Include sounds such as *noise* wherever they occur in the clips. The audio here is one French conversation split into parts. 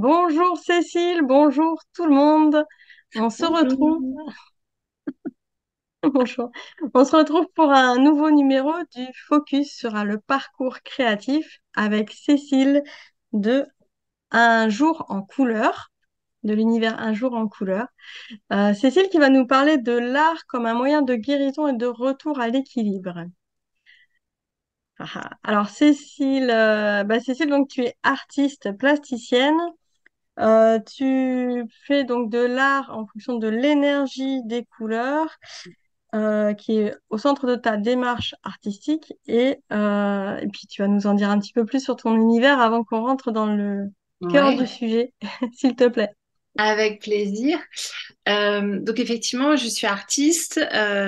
Bonjour Cécile, bonjour tout le monde. On se retrouve. *laughs* bonjour. On se retrouve pour un nouveau numéro du Focus sur le parcours créatif avec Cécile de Un jour en couleur, de l'univers Un jour en couleur. Euh, Cécile qui va nous parler de l'art comme un moyen de guérison et de retour à l'équilibre. Ah, ah. Alors Cécile, euh, bah Cécile, donc tu es artiste plasticienne, euh, tu fais donc de l'art en fonction de l'énergie des couleurs, euh, qui est au centre de ta démarche artistique. Euh, et, puis tu vas nous en dire un petit peu plus sur ton univers avant qu'on rentre dans le cœur du sujet, *laughs* s'il te plaît. Avec plaisir. donc effectivement, je suis artiste.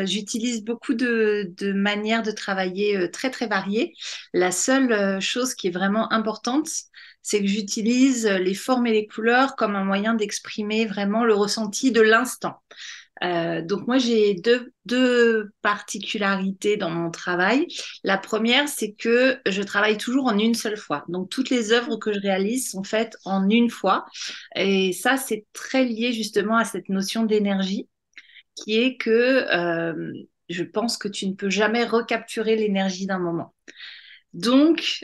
J'utilise beaucoup de, manières de travailler très très variées. La seule chose qui est vraiment importante, c'est que j'utilise les formes et les couleurs comme un moyen d'exprimer vraiment le ressenti de l'instant. Euh, donc moi j'ai deux, particularités dans mon travail. La première c'est que je travaille toujours en une seule fois. Donc toutes les œuvres que je réalise sont faites en une fois. Et ça c'est très lié justement à cette notion d'énergie qui est que euh, je pense que tu ne peux jamais recapturer l'énergie d'un moment. Donc,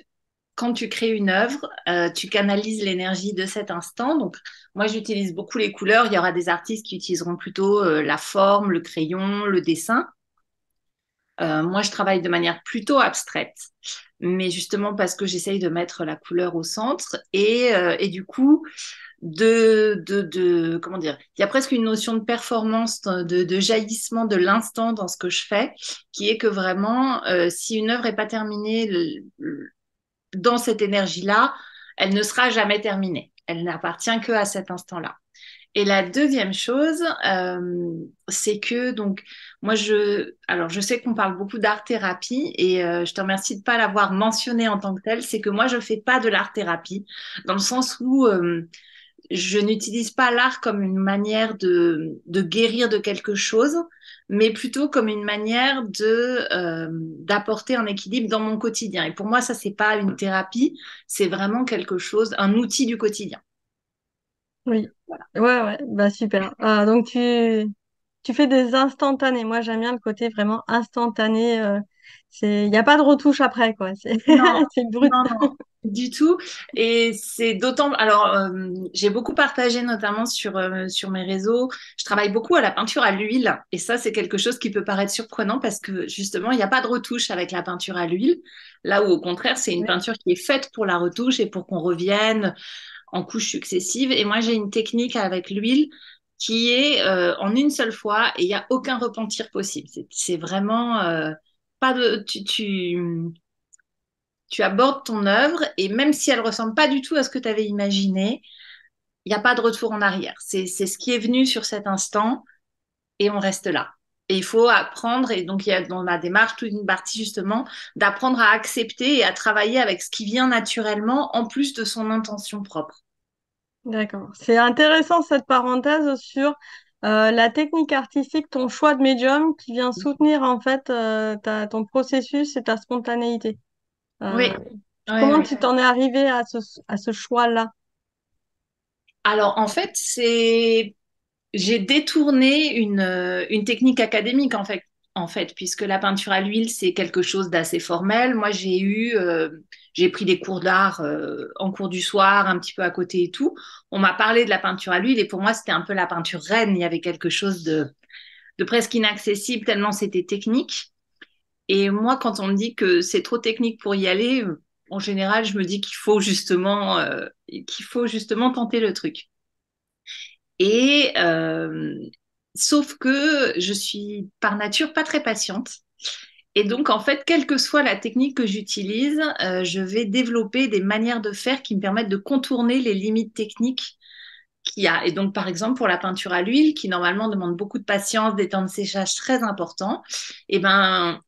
quand tu crées une œuvre, euh, tu canalises l'énergie de cet instant. Donc, moi, j'utilise beaucoup les couleurs. Il y aura des artistes qui utiliseront plutôt euh, la forme, le crayon, le dessin. Euh, moi, je travaille de manière plutôt abstraite, mais justement parce que j'essaye de mettre la couleur au centre et, et du coup, de, de, de, comment dire, il y a presque une notion de performance, de, de jaillissement de l'instant dans ce que je fais, qui est que vraiment, si une œuvre n'est pas terminée, dans cette énergie-là, elle ne sera jamais terminée. Elle n'appartient que à cet instant-là. Et la deuxième chose, euh, c'est que donc moi je, alors je sais qu'on parle beaucoup d'art thérapie et euh, je te remercie de pas l'avoir mentionné en tant que tel. C'est que moi je fais pas de l'art thérapie dans le sens où euh, je n'utilise pas l'art comme une manière de guérir de quelque chose, mais plutôt comme une manière de euh, d'apporter un équilibre dans mon quotidien. Et pour moi, ça c'est pas une thérapie, c'est vraiment quelque chose, un outil du quotidien. Oui. Ouais, bah, super. Ah, donc tu fais des instantanés. Moi, j'aime bien le côté vraiment instantané. Euh, c'est il n'y a pas de retouche après quoi. C'est *laughs* brut. Non, du tout. Et c'est d'autant. Alors, euh, j'ai beaucoup partagé, notamment sur, euh, sur mes réseaux. Je travaille beaucoup à la peinture à l'huile. Et ça, c'est quelque chose qui peut paraître surprenant parce que justement, il n'y a pas de retouche avec la peinture à l'huile. Là où, au contraire, c'est une peinture qui est faite pour la retouche et pour qu'on revienne en couches successives. Et moi, j'ai une technique avec l'huile qui est euh, en une seule fois et il n'y a aucun repentir possible. C'est vraiment. pas de. tu tu abordes ton œuvre et même si elle ressemble pas du tout à ce que tu avais imaginé, il n'y a pas de retour en arrière. C'est ce qui est venu sur cet instant et on reste là. Et il faut apprendre, et donc il y a dans ma démarche toute une partie justement d'apprendre à accepter et à travailler avec ce qui vient naturellement en plus de son intention propre. D'accord. C'est intéressant cette parenthèse sur euh, la technique artistique, ton choix de médium qui vient mmh. soutenir en fait euh, ton processus et ta spontanéité. Euh, oui. Comment tu t'en es arrivé à ce, choix-là Alors, en fait, c'est j'ai détourné euh, une, technique académique, en fait en fait, puisque la peinture à l'huile, c'est quelque chose d'assez formel. Moi, j'ai eu, euh, j'ai pris des cours d'art en cours du soir, un petit peu à côté et tout. On m'a parlé de la peinture à l'huile et pour moi, c'était un peu la peinture reine. Il y avait quelque chose de presque inaccessible tellement c'était technique. Et moi, quand on me dit que c'est trop technique pour y aller, en général, je me dis qu'il faut justement, euh, qu'il faut justement tenter le truc. Et euh, sauf que je suis par nature pas très patiente. Et donc, en fait, quelle que soit la technique que j'utilise, euh, je vais développer des manières de faire qui me permettent de contourner les limites techniques qu'il y a. Et donc, par exemple, pour la peinture à l'huile, qui normalement demande beaucoup de patience, des temps de séchage très importants, et eh ben,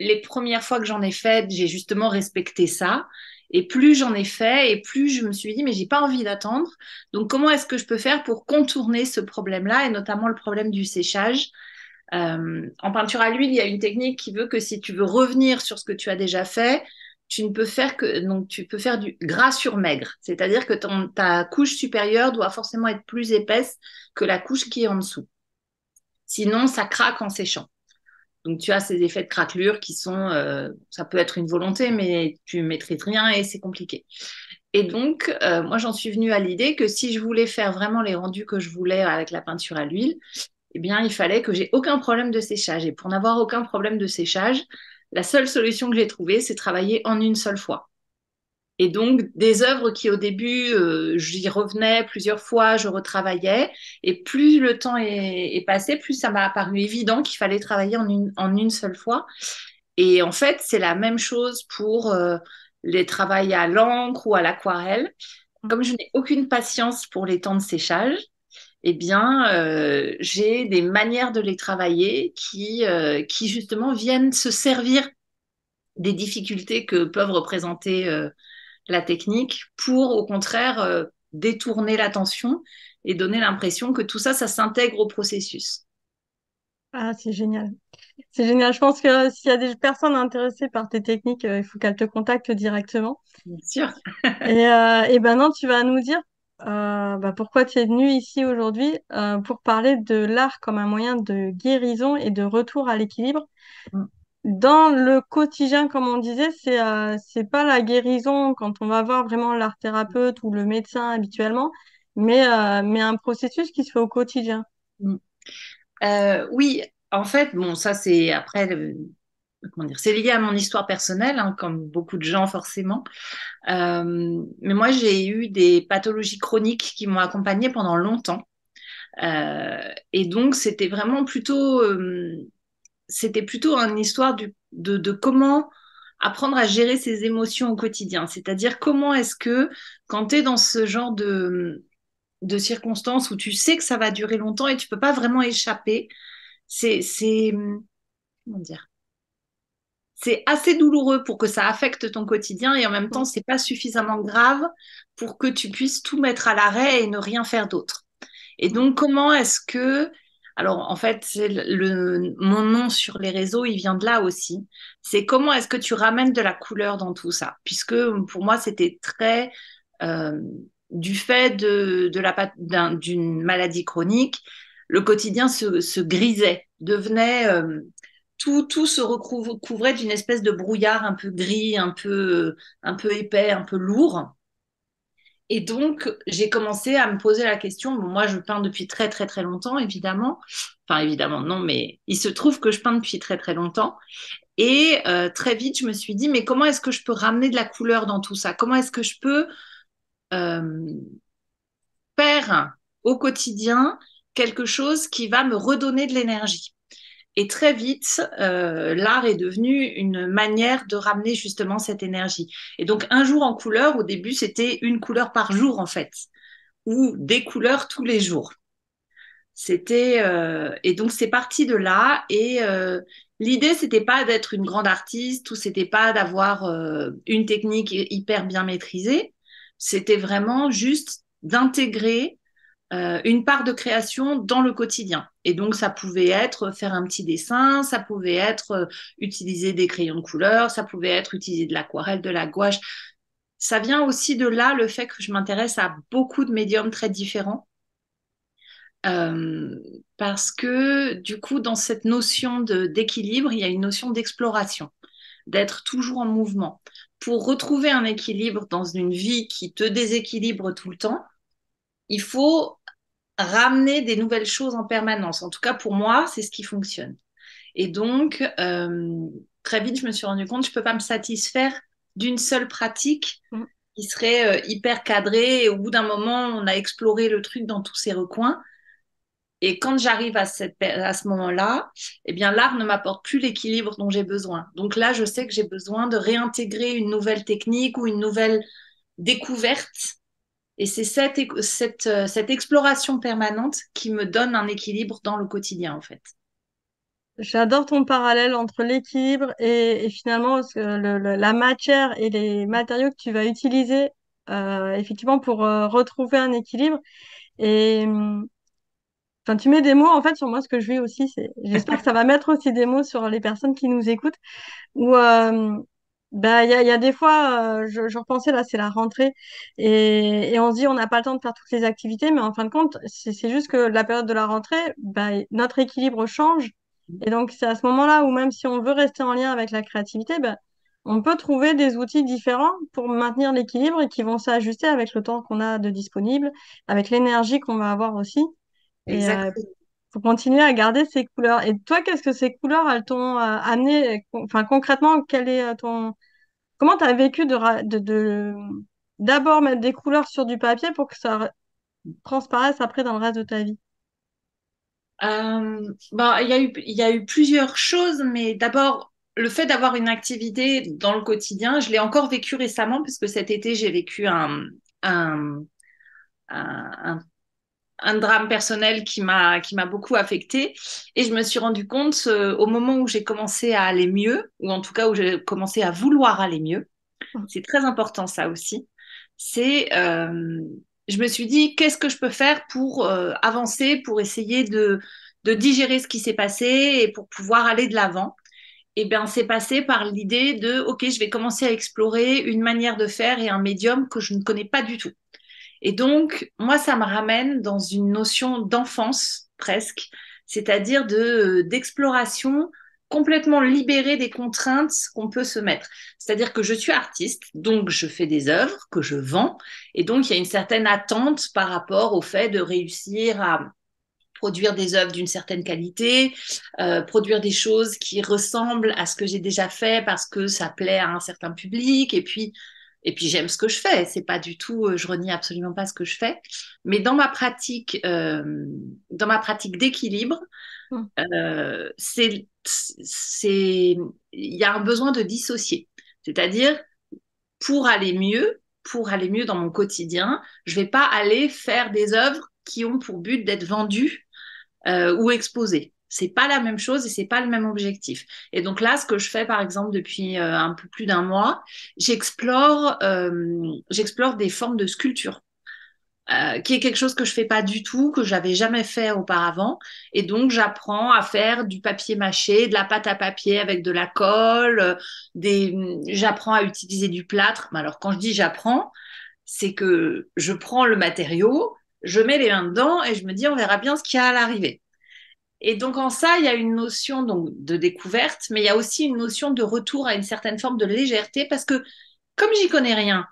les premières fois que j'en ai fait, j'ai justement respecté ça. Et plus j'en ai fait, et plus je me suis dit, mais j'ai pas envie d'attendre. Donc, comment est-ce que je peux faire pour contourner ce problème-là, et notamment le problème du séchage euh, En peinture à l'huile, il y a une technique qui veut que si tu veux revenir sur ce que tu as déjà fait, tu ne peux faire que donc tu peux faire du gras sur maigre, c'est-à-dire que ta couche supérieure doit forcément être plus épaisse que la couche qui est en dessous. Sinon, ça craque en séchant. Donc tu as ces effets de craquelure qui sont, euh, ça peut être une volonté, mais tu maîtrises rien et c'est compliqué. Et donc, euh, moi, j'en suis venue à l'idée que si je voulais faire vraiment les rendus que je voulais avec la peinture à l'huile, eh bien, il fallait que j'ai aucun problème de séchage. Et pour n'avoir aucun problème de séchage, la seule solution que j'ai trouvée, c'est travailler en une seule fois. Et donc, des œuvres qui, au début, euh, j'y revenais plusieurs fois, je retravaillais. Et plus le temps est, passé, plus ça m'a paru évident qu'il fallait travailler en une, en une, seule fois. Et en fait, c'est la même chose pour euh, les travails à l'encre ou à l'aquarelle. Comme je n'ai aucune patience pour les temps de séchage, eh bien, euh, j'ai des manières de les travailler qui, qui, justement, viennent se servir des difficultés que peuvent représenter la technique pour, au contraire, euh, détourner l'attention et donner l'impression que tout ça, ça s'intègre au processus. Ah, c'est génial. C'est génial. Je pense que euh, s'il y a des personnes intéressées par tes techniques, euh, il faut qu'elles te contactent directement. Bien sûr. *laughs* et, euh, ben non, tu vas nous dire bah, pourquoi tu es venu ici aujourd'hui pour parler de l'art comme un moyen de guérison et de retour à l'équilibre. Mm dans le quotidien, comme on disait, c'est n'est euh, c'est pas la guérison quand on va voir vraiment l'art thérapeute ou le médecin habituellement, mais, euh, mais un processus qui se fait au quotidien. Mm. Euh, oui, en fait, bon, ça c'est après, comment dire, c'est lié à mon histoire personnelle, hein, comme beaucoup de gens forcément. mais moi, j'ai eu des pathologies chroniques qui m'ont accompagnée pendant longtemps. et donc, c'était vraiment plutôt c'était plutôt une histoire de, comment apprendre à gérer ses émotions au quotidien. C'est-à-dire comment est-ce que quand tu es dans ce genre de, de circonstances où tu sais que ça va durer longtemps et tu peux pas vraiment échapper, c'est comment dire c'est assez douloureux pour que ça affecte ton quotidien et en même temps c'est pas suffisamment grave pour que tu puisses tout mettre à l'arrêt et ne rien faire d'autre. Et donc comment est-ce que alors en fait, le, mon nom sur les réseaux, il vient de là aussi. C'est comment est-ce que tu ramènes de la couleur dans tout ça Puisque pour moi, c'était très euh, du fait de, de d'une maladie chronique, le quotidien se, grisait, devenait euh, tout, tout se recouvrait d'une espèce de brouillard un peu gris, un peu un peu épais, un peu lourd. Et donc, j'ai commencé à me poser la question. moi, je peins depuis très, très, très longtemps, évidemment. Enfin, évidemment, non, mais il se trouve que je peins depuis très, très longtemps. Et euh, très vite, je me suis dit, mais comment est-ce que je peux ramener de la couleur dans tout ça Comment est-ce que je peux euh, faire au quotidien quelque chose qui va me redonner de l'énergie très vite, euh, l'art est devenu une manière de ramener justement cette énergie. Et donc, un jour en couleur, au début, c'était une couleur par jour, en fait, ou des couleurs tous les jours. C'était euh, et donc c'est parti de là et euh, l'idée c'était pas d'être une grande artiste ou c'était pas d'avoir une technique hyper bien maîtrisée, c'était vraiment juste d'intégrer euh, une part de création dans le quotidien. Et donc, ça pouvait être faire un petit dessin, ça pouvait être euh, utiliser des crayons de couleur, ça pouvait être utiliser de l'aquarelle, de la gouache. Ça vient aussi de là le fait que je m'intéresse à beaucoup de médiums très différents. Euh, parce que du coup, dans cette notion d'équilibre, il y a une notion d'exploration, d'être toujours en mouvement. Pour retrouver un équilibre dans une vie qui te déséquilibre tout le temps, il faut ramener des nouvelles choses en permanence. En tout cas, pour moi, c'est ce qui fonctionne. Et donc, euh, très vite, je me suis rendu compte, je ne peux pas me satisfaire d'une seule pratique mm. qui serait euh, hyper cadrée. Et au bout d'un moment, on a exploré le truc dans tous ses recoins. Et quand j'arrive à, à ce moment-là, eh bien l'art ne m'apporte plus l'équilibre dont j'ai besoin. Donc là, je sais que j'ai besoin de réintégrer une nouvelle technique ou une nouvelle découverte et c'est cette, euh, cette, exploration permanente qui me donne un équilibre dans le quotidien, en fait. J'adore ton parallèle entre l'équilibre et, finalement la matière et les matériaux que tu vas utiliser euh, effectivement pour euh, retrouver un équilibre. Et hum, enfin, tu mets des mots en fait sur moi ce que je vis aussi. J'espère que ça va mettre aussi des mots sur les personnes qui nous écoutent. ou ben il y a, des fois, euh, je, repensais là, c'est la rentrée, et, et on se dit on n'a pas le temps de faire toutes les activités, mais en fin de compte, c'est juste que la période de la rentrée, bah, notre équilibre change, et donc c'est à ce moment-là où même si on veut rester en lien avec la créativité, ben on peut trouver des outils différents pour maintenir l'équilibre et qui vont s'ajuster avec le temps qu'on a de disponible, avec l'énergie qu'on va avoir aussi. Et, euh, faut continuer à garder ces couleurs. Et toi, qu'est-ce que ces couleurs, elles t'ont euh, amené, enfin concrètement, quel est euh, ton, comment tu as vécu de, d'abord mettre des couleurs sur du papier pour que ça transparaisse après dans le reste de ta vie. Euh, ben, il y a eu, plusieurs choses, mais d'abord le fait d'avoir une activité dans le quotidien, je l'ai encore vécu récemment puisque cet été j'ai vécu un, un, un un drame personnel qui m'a qui m'a beaucoup affectée et je me suis rendu compte euh, au moment où j'ai commencé à aller mieux ou en tout cas où j'ai commencé à vouloir aller mieux ah. c'est très important ça aussi c'est euh, je me suis dit qu'est-ce que je peux faire pour euh, avancer pour essayer de de digérer ce qui s'est passé et pour pouvoir aller de l'avant et eh bien c'est passé par l'idée de ok je vais commencer à explorer une manière de faire et un médium que je ne connais pas du tout et donc, moi, ça me ramène dans une notion d'enfance presque, c'est-à-dire de euh, d'exploration complètement libérée des contraintes qu'on peut se mettre. C'est-à-dire que je suis artiste, donc je fais des œuvres que je vends, et donc il y a une certaine attente par rapport au fait de réussir à produire des œuvres d'une certaine qualité, euh, produire des choses qui ressemblent à ce que j'ai déjà fait parce que ça plaît à un certain public, et puis et puis j'aime ce que je fais, c'est pas du tout, euh, je renie absolument pas ce que je fais, mais dans ma pratique, euh, dans ma pratique d'équilibre, hum. euh, c'est, il y a un besoin de dissocier, c'est-à-dire pour aller mieux, pour aller mieux dans mon quotidien, je vais pas aller faire des œuvres qui ont pour but d'être vendues ou exposées c'est pas la même chose et c'est pas le même objectif. Et donc là, ce que je fais par exemple depuis euh, un peu plus d'un mois, j'explore, euh, j'explore des formes de sculpture. Euh, qui est quelque chose que je fais pas du tout, que j'avais jamais fait auparavant, et donc j'apprends à faire du papier mâché, de la pâte à papier avec de la colle, j'apprends à utiliser du plâtre. Mais alors quand je dis j'apprends, c'est que je prends le matériau, je mets les mains dedans et je me dis on verra bien ce qu'il y a à l'arrivée. Et donc en ça, il y a une notion donc, de découverte, mais il y a aussi une notion de retour à une certaine forme de légèreté parce que comme j'y connais rien,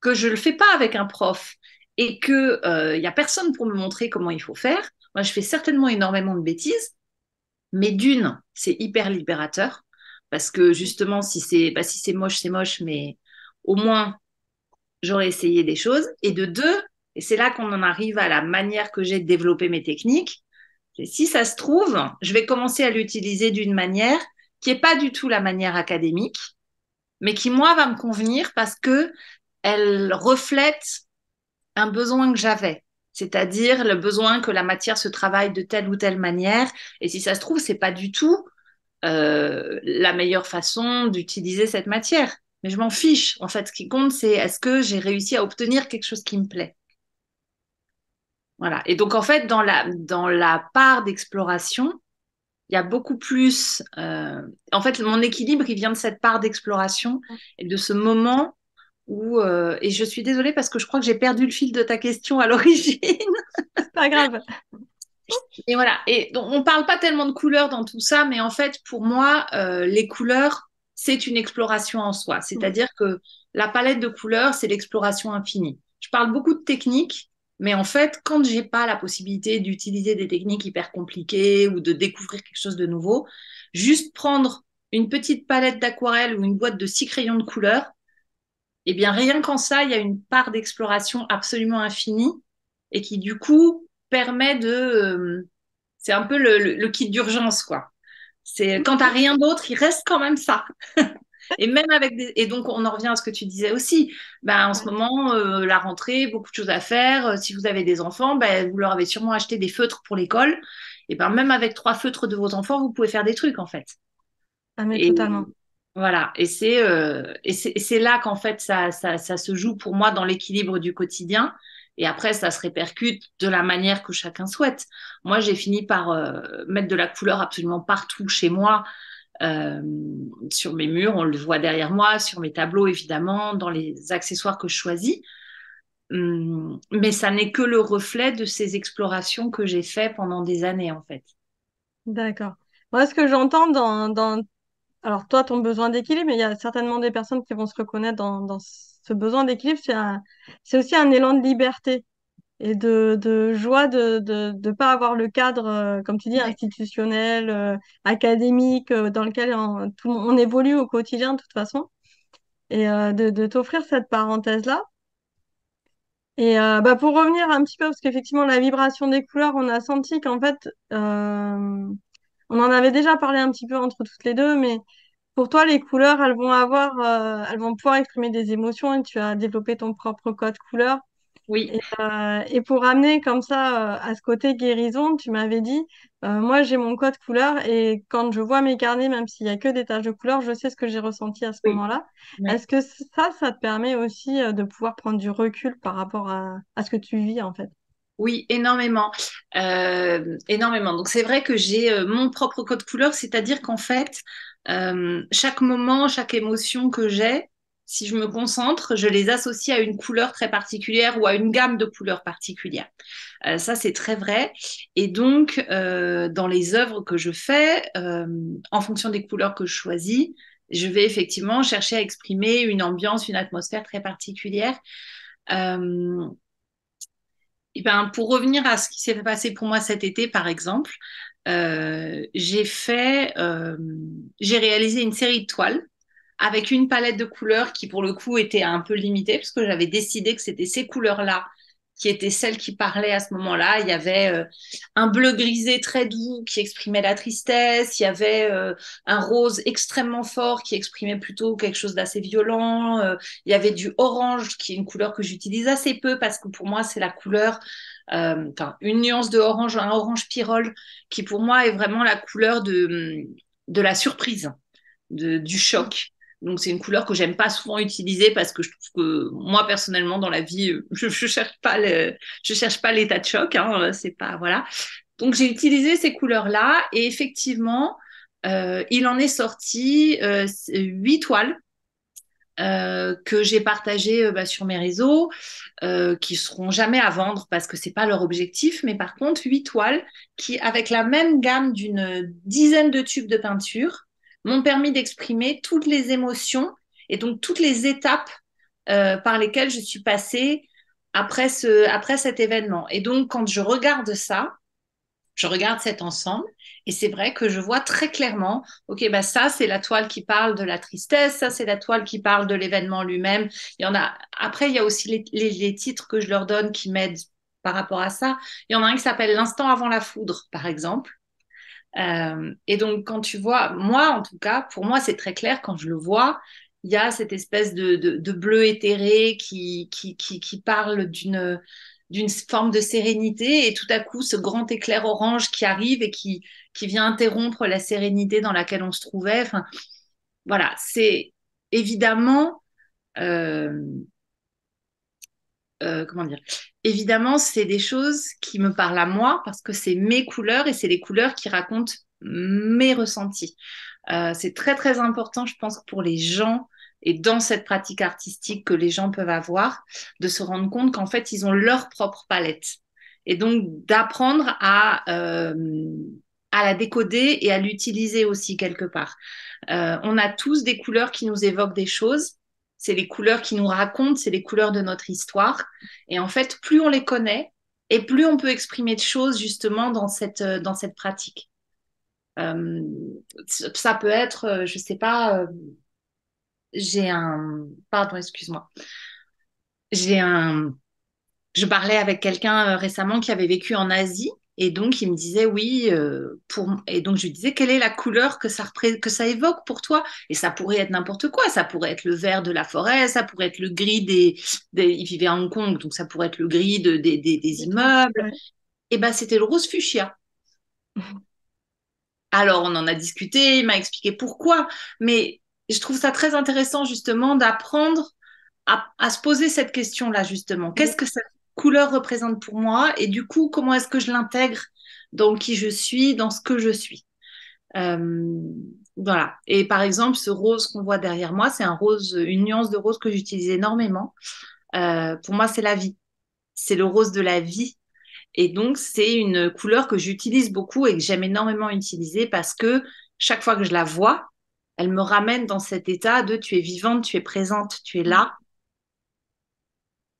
que je le fais pas avec un prof et que euh, il y a personne pour me montrer comment il faut faire, moi je fais certainement énormément de bêtises, mais d'une, c'est hyper libérateur parce que justement si c'est bah, si c'est moche, c'est moche, mais au moins j'aurais essayé des choses. Et de deux, et c'est là qu'on en arrive à la manière que j'ai développé mes techniques si ça se trouve, je vais commencer à l'utiliser d'une manière qui n'est pas du tout la manière académique, mais qui, moi, va me convenir parce que elle reflète un besoin que j'avais, c'est-à-dire le besoin que la matière se travaille de telle ou telle manière. Et si ça se trouve, c'est pas du tout euh, la meilleure façon d'utiliser cette matière. Mais je m'en fiche. En fait, ce qui compte, c'est est-ce que j'ai réussi à obtenir quelque chose qui me plaît. Voilà. Et donc, en fait, dans la, dans la part d'exploration, il y a beaucoup plus. Euh, en fait, mon équilibre, il vient de cette part d'exploration et de ce moment où. Euh, et je suis désolée parce que je crois que j'ai perdu le fil de ta question à *laughs* l'origine. Pas grave. Et voilà. Et donc, on parle pas tellement de couleurs dans tout ça, mais en fait, pour moi, euh, les couleurs, c'est une exploration en soi. C'est-à-dire que la palette de couleurs, c'est l'exploration infinie. Je parle beaucoup de techniques mais en fait, quand j'ai pas la possibilité d'utiliser des techniques hyper compliquées ou de découvrir quelque chose de nouveau, juste prendre une petite palette d'aquarelle ou une boîte de six crayons de couleur, eh bien rien qu'en ça, il y a une part d'exploration absolument infinie et qui du coup permet de, euh, c'est un peu le, kit d'urgence quoi. C'est quand t'as rien d'autre, il reste quand même ça. *laughs* Et même avec et donc on en revient à ce que tu disais aussi. Ben en ce moment euh, la rentrée, beaucoup de choses à faire. Euh, si vous avez des enfants, ben, vous leur avez sûrement acheté des feutres pour l'école. Et ben même avec trois feutres de vos enfants, vous pouvez faire des trucs en fait. Ah mais totalement. Voilà, et c'est euh, c'est là qu'en fait ça, ça, ça se joue pour moi dans l'équilibre du quotidien. Et après, ça se répercute de la manière que chacun souhaite. Moi, j'ai fini par mettre de la couleur absolument partout chez moi. Euh, sur mes murs, on le voit derrière moi, sur mes tableaux évidemment, dans les accessoires que je choisis. Hum, mais ça n'est que le reflet de ces explorations que j'ai faites pendant des années en fait. D'accord. Moi, ce que j'entends dans, Alors, toi, ton besoin d'équilibre, mais il y a certainement des personnes qui vont se reconnaître dans, ce besoin d'équilibre, c'est aussi un élan de liberté et de, de joie de ne de, de pas avoir le cadre, euh, comme tu dis, institutionnel, euh, académique, euh, dans lequel on, on évolue au quotidien de toute façon, et de, de t'offrir cette parenthèse-là. Et bah pour revenir un petit peu, parce qu'effectivement, la vibration des couleurs, on a senti qu'en fait, euh, on en avait déjà parlé un petit peu entre toutes les deux, mais pour toi, les couleurs, elles vont avoir, elles vont pouvoir exprimer des émotions et tu as développé ton propre code couleur oui. Euh, et, pour amener comme ça euh, à ce côté guérison, tu m'avais dit, euh, moi j'ai mon code couleur et quand je vois mes carnets, même s'il n'y a que des taches de couleur, je sais ce que j'ai ressenti à ce moment-là. Est-ce que ça, ça te permet aussi de pouvoir prendre du recul par rapport à, à ce que tu vis en fait oui, énormément, énormément. Donc c'est vrai que j'ai mon propre code couleur, c'est-à-dire qu'en fait, chaque moment, chaque émotion que j'ai, si je me concentre, je les associe à une couleur très particulière ou à une gamme de couleurs particulières. Euh, ça, c'est très vrai. Et donc, euh, dans les œuvres que je fais, euh, en fonction des couleurs que je choisis, je vais effectivement chercher à exprimer une ambiance, une atmosphère très particulière. et ben, pour revenir à ce qui s'est passé pour moi cet été, par exemple, j'ai fait, j'ai réalisé une série de toiles avec une palette de couleurs qui pour le coup était un peu limitée parce que j'avais décidé que c'était ces couleurs-là qui étaient celles qui parlaient à ce moment-là. Il y avait euh, un bleu grisé très doux qui exprimait la tristesse, il y avait euh, un rose extrêmement fort qui exprimait plutôt quelque chose d'assez violent, euh, il y avait du orange qui est une couleur que j'utilise assez peu parce que pour moi c'est la couleur, une nuance de orange, un orange pyrole qui pour moi est vraiment la couleur de, de la surprise, de, du choc. Donc c'est une couleur que j'aime pas souvent utiliser parce que je trouve que moi personnellement dans la vie *laughs* je, cherche pas je cherche pas l'état de choc hein, euh, c'est pas voilà. Donc j'ai utilisé ces couleurs là et effectivement euh, il en est sorti euh, huit toiles que j'ai partagées bah, sur mes réseaux qui seront jamais à vendre parce que c'est pas leur objectif mais par contre huit toiles qui avec la même gamme d'une dizaine de tubes de peinture m'ont permis d'exprimer toutes les émotions et donc toutes les étapes euh, par lesquelles je suis passée après, ce, après cet événement. Et donc, quand je regarde ça, je regarde cet ensemble et c'est vrai que je vois très clairement, ok, bah ça c'est la toile qui parle de la tristesse, ça c'est la toile qui parle de l'événement lui-même. Il y en a. Après, il y a aussi les, les titres que je leur donne qui m'aident par rapport à ça. Il y en a un qui s'appelle l'instant avant la foudre, par exemple. Euh, et donc, quand tu vois, moi en tout cas, pour moi, c'est très clair quand je le vois. Il y a cette espèce de, bleu éthéré qui, qui, qui, qui parle d'une d'une forme de sérénité et tout à coup ce grand éclair orange qui arrive et qui, qui vient interrompre la sérénité dans laquelle on se trouvait. Enfin, voilà, c'est évidemment euh, euh, comment dire Évidemment, c'est des choses qui me parlent à moi parce que c'est mes couleurs et c'est les couleurs qui racontent mes ressentis. Euh, c'est très très important, je pense, pour les gens et dans cette pratique artistique que les gens peuvent avoir, de se rendre compte qu'en fait, ils ont leur propre palette. Et donc d'apprendre à, euh, à la décoder et à l'utiliser aussi quelque part. on a tous des couleurs qui nous évoquent des choses c'est les couleurs qui nous racontent, c'est les couleurs de notre histoire. Et en fait, plus on les connaît et plus on peut exprimer de choses justement dans cette, euh, dans cette pratique. Euh, ça peut être, euh, je sais pas, j'ai un, pardon, excuse-moi, j'ai un, je parlais avec quelqu'un récemment qui avait vécu en Asie et donc, il me disait, oui, euh, pour... et donc je lui disais, quelle est la couleur que ça, que ça évoque pour toi Et ça pourrait être n'importe quoi, ça pourrait être le vert de la forêt, ça pourrait être le gris des... Il vivait à Hong Kong, donc ça pourrait être le gris des, immeubles. Et eh bien, c'était le rose fuchsia. Alors, on en a discuté, il m'a expliqué pourquoi, mais je trouve ça très intéressant justement d'apprendre à, à, se poser cette question-là, justement. Qu'est-ce que ça couleur représente pour moi et du coup, comment est-ce que je l'intègre dans qui je suis, dans ce que je suis. Euh, voilà. Et par exemple, ce rose qu'on voit derrière moi, c'est un rose, une nuance de rose que j'utilise énormément. Euh, pour moi, c'est la vie. C'est le rose de la vie. Et donc, c'est une couleur que j'utilise beaucoup et que j'aime énormément utiliser parce que chaque fois que je la vois, elle me ramène dans cet état de tu es vivante, tu es présente, tu es là.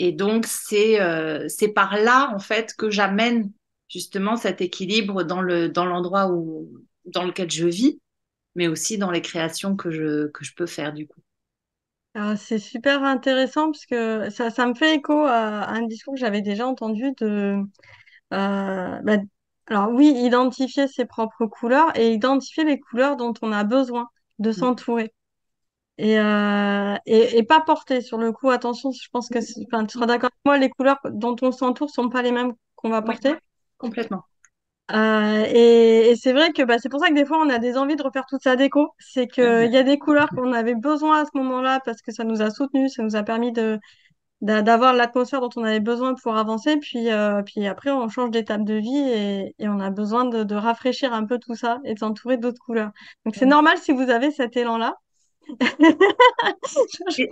Et donc, euh, c'est par là, en fait, que j'amène justement cet équilibre dans l'endroit le, dans dans lequel je vis, mais aussi dans les créations que je, que je peux faire du coup. Ah, c'est super intéressant parce que ça, me fait écho à un discours que j'avais déjà entendu de... Euh, bah, alors oui, identifier ses propres couleurs et identifier les couleurs dont on a besoin de mm. s'entourer. Euh, et, et, pas porter sur le coup. Attention, je pense que enfin, tu seras d'accord avec moi, les couleurs dont on s'entoure sont pas les mêmes qu'on va porter. complètement. Euh, et, et c'est vrai que bah, c'est pour ça que des fois on a des envies de refaire toute sa déco. C'est que il y a des couleurs qu'on avait besoin à ce moment-là parce que ça nous a soutenus, ça nous a permis de d'avoir l'atmosphère dont on avait besoin pour avancer. Puis, euh, puis après, on change d'étape de vie et, et, on a besoin de, de, rafraîchir un peu tout ça et de s'entourer d'autres couleurs. Donc, c'est normal si vous avez cet élan-là. *laughs* je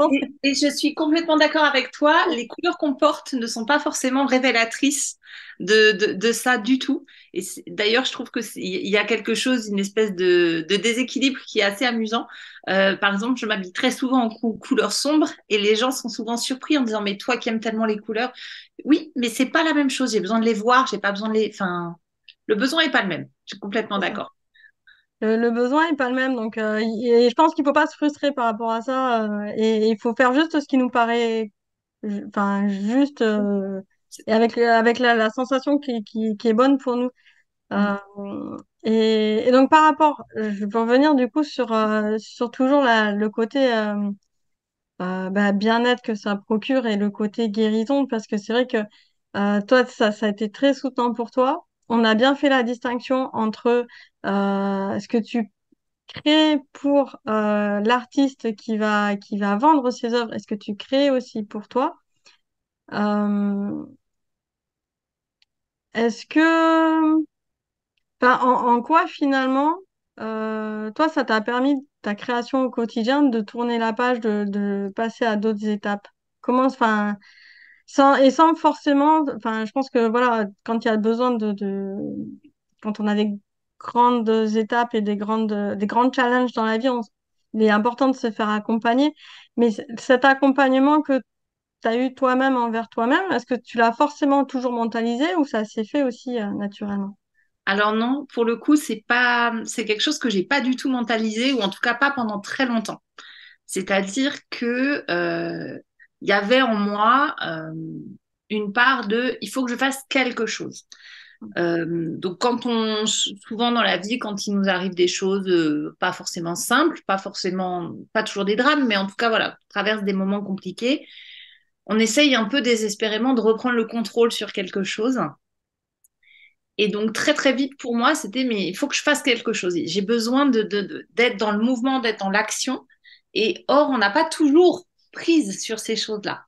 et, je suis complètement d'accord avec toi. Les couleurs qu'on porte ne sont pas forcément révélatrices de, ça du tout. Et d'ailleurs, je trouve que y a quelque chose, une espèce de, déséquilibre qui est assez amusant. Euh, par exemple, je m'habille très souvent en couleurs sombres et les gens sont souvent surpris en disant mais toi qui aimes tellement les couleurs, oui, mais c'est pas la même chose. J'ai besoin de les voir, j'ai pas besoin de les. Enfin, le besoin est pas le même. Je suis complètement d'accord le, besoin n'est pas le même. Donc, euh, et je pense qu'il ne faut pas se frustrer par rapport à ça. Euh, et il faut faire juste ce qui nous paraît, enfin, juste euh, avec, avec la, la sensation qui, qui, qui, est bonne pour nous. Et, et, donc, par rapport, je veux revenir du coup sur, sur toujours la, le côté bah, bien-être que ça procure et le côté guérison, parce que c'est vrai que toi, ça, ça a été très soutenant pour toi on a bien fait la distinction entre euh, est ce que tu crées pour euh, l'artiste qui va, qui va vendre ses œuvres Est-ce que tu crées aussi pour toi euh, Est-ce que... en, quoi finalement, toi, ça t'a permis ta création au quotidien de tourner la page, de, passer à d'autres étapes Comment, enfin, sans, et sans forcément, enfin, je pense que voilà, quand il y a besoin de, de, quand on a des grandes étapes et des grandes, des grands challenges dans la vie, il est important de se faire accompagner. Mais cet accompagnement que tu as eu toi-même envers toi-même, est-ce que tu l'as forcément toujours mentalisé ou ça s'est fait aussi euh, naturellement alors non, pour le coup, c'est pas, c'est quelque chose que j'ai pas du tout mentalisé ou en tout cas pas pendant très longtemps. C'est-à-dire que euh, il y avait en moi euh, une part de, il faut que je fasse quelque chose. Euh, donc, quand on, souvent dans la vie, quand il nous arrive des choses euh, pas forcément simples, pas forcément, pas toujours des drames, mais en tout cas, voilà, on traverse des moments compliqués, on essaye un peu désespérément de reprendre le contrôle sur quelque chose. Et donc, très, très vite, pour moi, c'était, mais il faut que je fasse quelque chose. J'ai besoin d'être de, dans le mouvement, d'être dans l'action. Et or, on n'a pas toujours prise sur ces choses-là.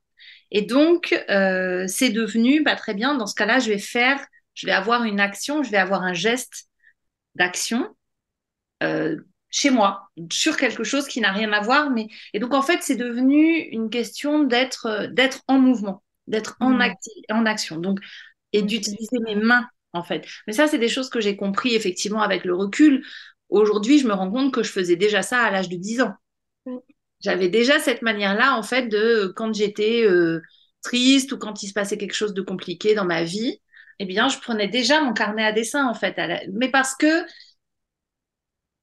Et donc, euh, c'est devenu, bah, très bien, dans ce cas-là, je vais faire je vais avoir une action, je vais avoir un geste d'action euh, chez moi, sur quelque chose qui n'a rien à voir. Mais... Et donc, en fait, c'est devenu une question d'être euh, en mouvement, d'être en, mmh. en action. Donc, et d'utiliser mes mains, en fait. Mais ça, c'est des choses que j'ai compris effectivement avec le recul. Aujourd'hui, je me rends compte que je faisais déjà ça à l'âge de 10 ans. Mmh. J'avais déjà cette manière-là, en fait, de quand j'étais euh, triste ou quand il se passait quelque chose de compliqué dans ma vie, eh bien, je prenais déjà mon carnet à dessin, en fait. Mais parce que,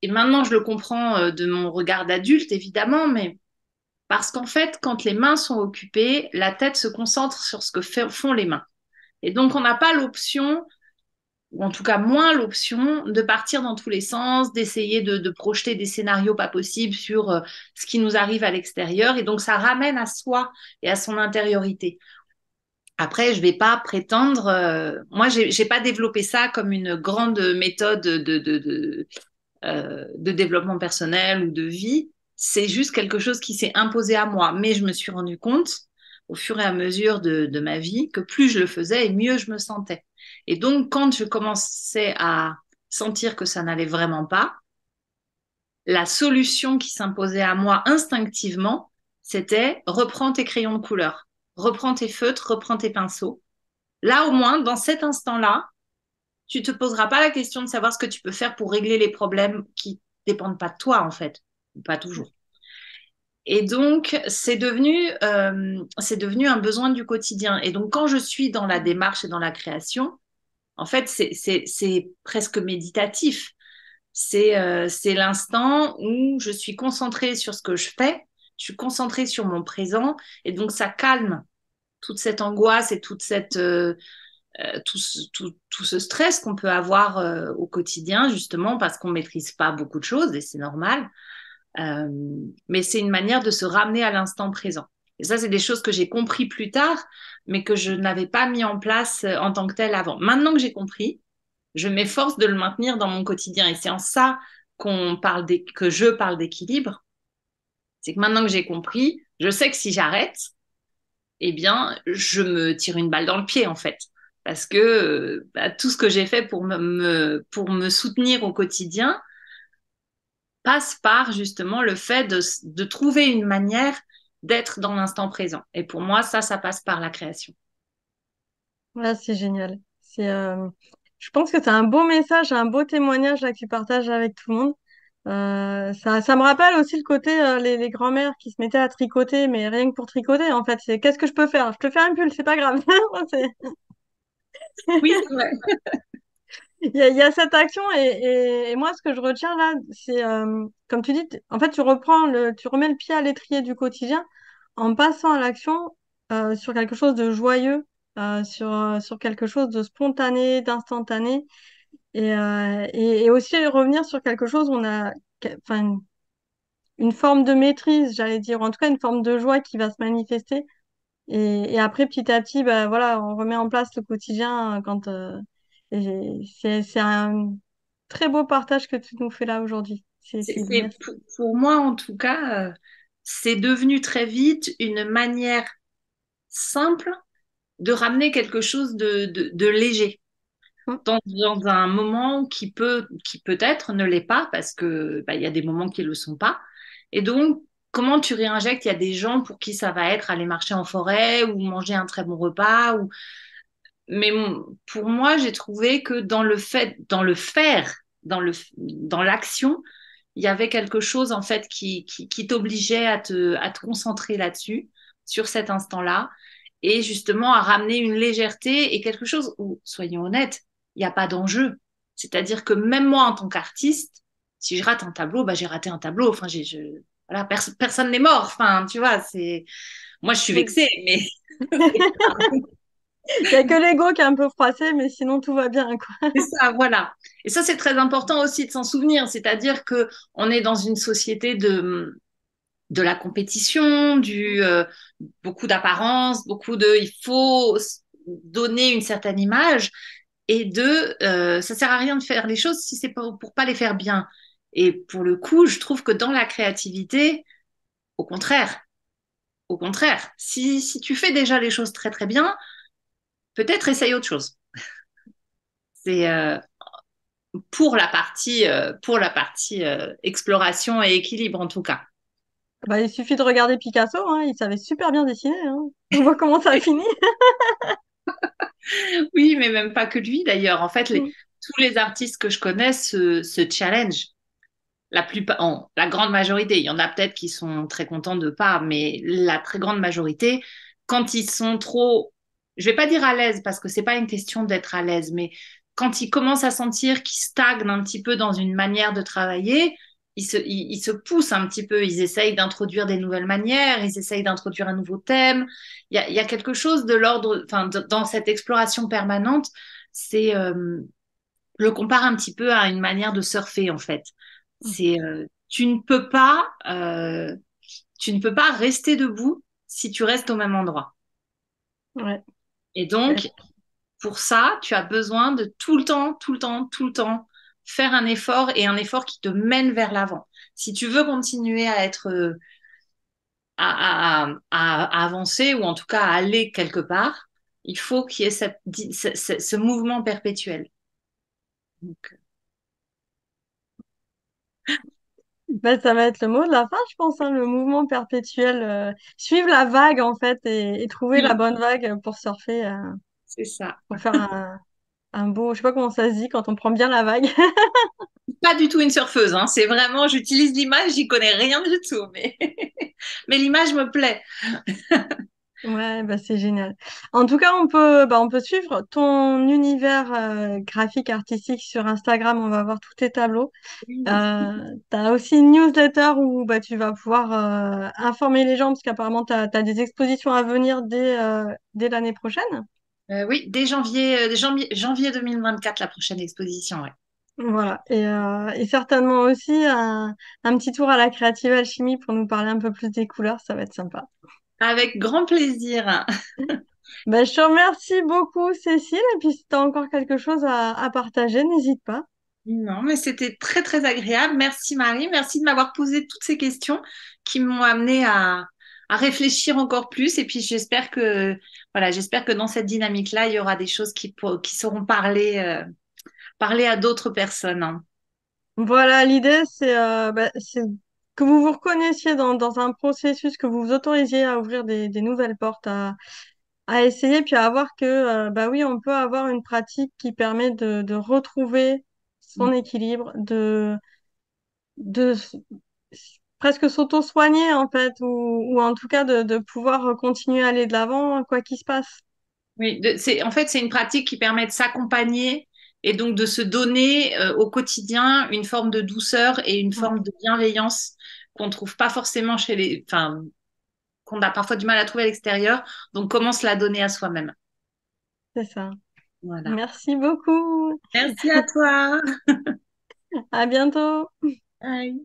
et maintenant je le comprends euh, de mon regard d'adulte, évidemment, mais parce qu'en fait, quand les mains sont occupées, la tête se concentre sur ce que font les mains. Et donc, on n'a pas l'option, ou en tout cas moins l'option, de partir dans tous les sens, d'essayer de, de, projeter des scénarios pas possibles sur euh, ce qui nous arrive à l'extérieur. Et donc, ça ramène à soi et à son intériorité. Après, je ne vais pas prétendre. Euh, moi, je n'ai pas développé ça comme une grande méthode de, euh, de développement personnel ou de vie. C'est juste quelque chose qui s'est imposé à moi. Mais je me suis rendu compte, au fur et à mesure de, ma vie, que plus je le faisais et mieux je me sentais. Et donc, quand je commençais à sentir que ça n'allait vraiment pas, la solution qui s'imposait à moi instinctivement, c'était reprends tes crayons de couleur reprends tes feutres, reprends tes pinceaux. Là, au moins, dans cet instant-là, tu te poseras pas la question de savoir ce que tu peux faire pour régler les problèmes qui dépendent pas de toi, en fait, pas toujours. Et donc, c'est devenu, euh, c'est devenu un besoin du quotidien. Et donc, quand je suis dans la démarche et dans la création, en fait, c'est presque méditatif. Euh, c'est l'instant où je suis concentrée sur ce que je fais je suis concentrée sur mon présent et donc ça calme toute cette angoisse et toute cette, euh, euh, tout, ce, tout, ce stress qu'on peut avoir euh, au quotidien, justement, parce qu'on ne maîtrise pas beaucoup de choses et c'est normal. mais c'est une manière de se ramener à l'instant présent. Et ça, c'est des choses que j'ai compris plus tard, mais que je n'avais pas mis en place en tant que telle avant. Maintenant que j'ai compris, je m'efforce de le maintenir dans mon quotidien. Et c'est en ça qu'on parle que je parle d'équilibre, c'est que maintenant que j'ai compris, je sais que si j'arrête, eh bien, je me tire une balle dans le pied, en fait. Parce que euh, bah, tout ce que j'ai fait pour me, pour me soutenir au quotidien passe par justement le fait de, trouver une manière d'être dans l'instant présent. Et pour moi, ça, ça passe par la création. Ouais, ah, c'est génial. C'est, euh, Je pense que c'est un beau message, un beau témoignage là, que tu partages avec tout le monde. Euh, ça, ça, me rappelle aussi le côté euh, les, les grands-mères qui se mettaient à tricoter, mais rien que pour tricoter, en fait, c'est qu'est-ce que je peux faire Je te fais un pull, c'est pas grave. *laughs* oui, *laughs* Il y, a, cette action et, moi ce que je retiens là c'est euh, comme tu dis en fait tu reprends tu remets le pied à l'étrier du quotidien en passant à l'action sur quelque chose de joyeux sur sur quelque chose de spontané d'instantané euh, et, et, aussi revenir sur quelque chose, on a enfin, une forme de maîtrise, j'allais dire, en tout cas une forme de joie qui va se manifester. Et, après, petit à petit, bah, voilà, on remet en place le quotidien euh, quand euh, c'est un très beau partage que tu nous fais là aujourd'hui. Pour moi, en tout cas, c'est devenu très vite une manière simple de ramener quelque chose de, de léger dans, un moment qui peut qui peut-être ne l'est pas parce que bah, il y a des moments qui le sont pas. Et donc comment tu réinjectes Il y a des gens pour qui ça va être aller marcher en forêt ou manger un très bon repas ou mais pour moi, j'ai trouvé que dans le fait dans le faire, dans le dans l'action, il y avait quelque chose en fait qui, qui, qui t'obligeait à te, à te concentrer là-dessus, sur cet instant-là, et justement à ramener une légèreté et quelque chose où, soyons honnêtes, il n'y a pas d'enjeu. C'est-à-dire que même moi, en tant qu'artiste, si je rate un tableau, bah, j'ai raté un tableau. Enfin, voilà, personne n'est mort. Enfin, tu vois, c'est. Moi, je suis vexée, mais. *laughs* Il n'y a que l'ego qui est un peu froissé, mais sinon tout va bien. Quoi. ça, voilà. Et ça, c'est très important aussi de s'en souvenir. C'est-à-dire que on est dans une société de, de la compétition, du euh, beaucoup d'apparence, beaucoup de. Il faut donner une certaine image et de ça euh, ça sert à rien de faire les choses si c'est pour, pour pas les faire bien. Et pour le coup, je trouve que dans la créativité, au contraire, au contraire, si, tu fais déjà les choses très très bien, peut-être essaye autre chose. *laughs* c'est euh, pour la partie, euh, pour la partie exploration et équilibre en tout cas. Bah, il suffit de regarder Picasso, hein, il savait super bien dessiner. Hein. On voit comment ça a fini. *laughs* *laughs* oui, mais même pas que lui d'ailleurs. En fait, mm. tous les artistes que je connais se, challenge. La, plupart, la grande majorité, il y en a peut-être qui sont très contents de pas, mais la très grande majorité, quand ils sont trop, je vais pas dire à l'aise parce que c'est pas une question d'être à l'aise, mais quand ils commencent à sentir qu'ils stagnent un petit peu dans une manière de travailler, ils se, poussent un petit peu, ils essayent d'introduire des nouvelles manières, ils essayent d'introduire un nouveau thème. Il y a, quelque chose de l'ordre, enfin, dans cette exploration permanente, c'est, je euh, le compare un petit peu à une manière de surfer en fait. Mmh. C'est, euh, tu ne peux pas, euh, tu ne peux pas rester debout si tu restes au même endroit. Ouais. Et donc, pour ça, tu as besoin de tout le temps, tout le temps, tout le temps faire un effort et un effort qui te mène vers l'avant. Si tu veux continuer à être, euh, à, avancer ou en tout cas à aller quelque part, il faut qu'il y ait ce, mouvement perpétuel. *laughs* Ben, ça va être le mot de la fin, je pense, hein, le mouvement perpétuel. Euh. suivre la vague, en fait, et, trouver la bonne vague pour surfer. C'est ça. Pour faire un, un ah beau, je sais pas comment ça se dit quand on prend bien la vague. *laughs* pas du tout une surfeuse, hein. c'est vraiment, j'utilise l'image, j'y connais rien du tout, mais, *laughs* mais l'image me plaît. ouais, bah c'est génial. En tout cas, on peut, bah, on peut suivre ton univers euh, graphique artistique sur Instagram, on va voir tous tes tableaux. Euh, tu as aussi une newsletter où bah, tu vas pouvoir euh, informer les gens, parce qu'apparemment, tu as, des expositions à venir dès, dès l'année prochaine. Euh, oui, dès janvier, euh, janvier, 2024, la prochaine exposition. Ouais. Voilà, et, euh, certainement aussi un, petit tour à la créative alchimie pour nous parler un peu plus des couleurs, ça va être sympa. Avec grand plaisir. *laughs* ben, je te remercie beaucoup, Cécile, et puis si tu as encore quelque chose à, à partager, n'hésite pas. Non, mais c'était très, très agréable. Merci, Marie. Merci de m'avoir posé toutes ces questions qui m'ont amené à, à réfléchir encore plus. Et puis j'espère que voilà, j'espère que dans cette dynamique-là, il y aura des choses qui, qui seront euh, parlées, à d'autres personnes. Hein. Voilà, l'idée, euh, bah, c'est que vous vous reconnaissiez dans, un processus, que vous vous autorisiez à ouvrir des, nouvelles portes, à, à, essayer, puis à voir que, euh, bah oui, on peut avoir une pratique qui permet de, de retrouver son mm. équilibre, de, de presque s'auto-soigner en fait, ou, en tout cas de, pouvoir continuer à aller de l'avant quoi qu'il se passe. Oui, c'est en fait c'est une pratique qui permet de s'accompagner et donc de se donner euh, au quotidien une forme de douceur et une forme de bienveillance qu'on trouve pas forcément chez les, enfin qu'on a parfois du mal à trouver à l'extérieur. Donc comment se la donner à soi-même. C'est ça. Voilà. Merci beaucoup. Merci à toi. *laughs* à bientôt. Bye.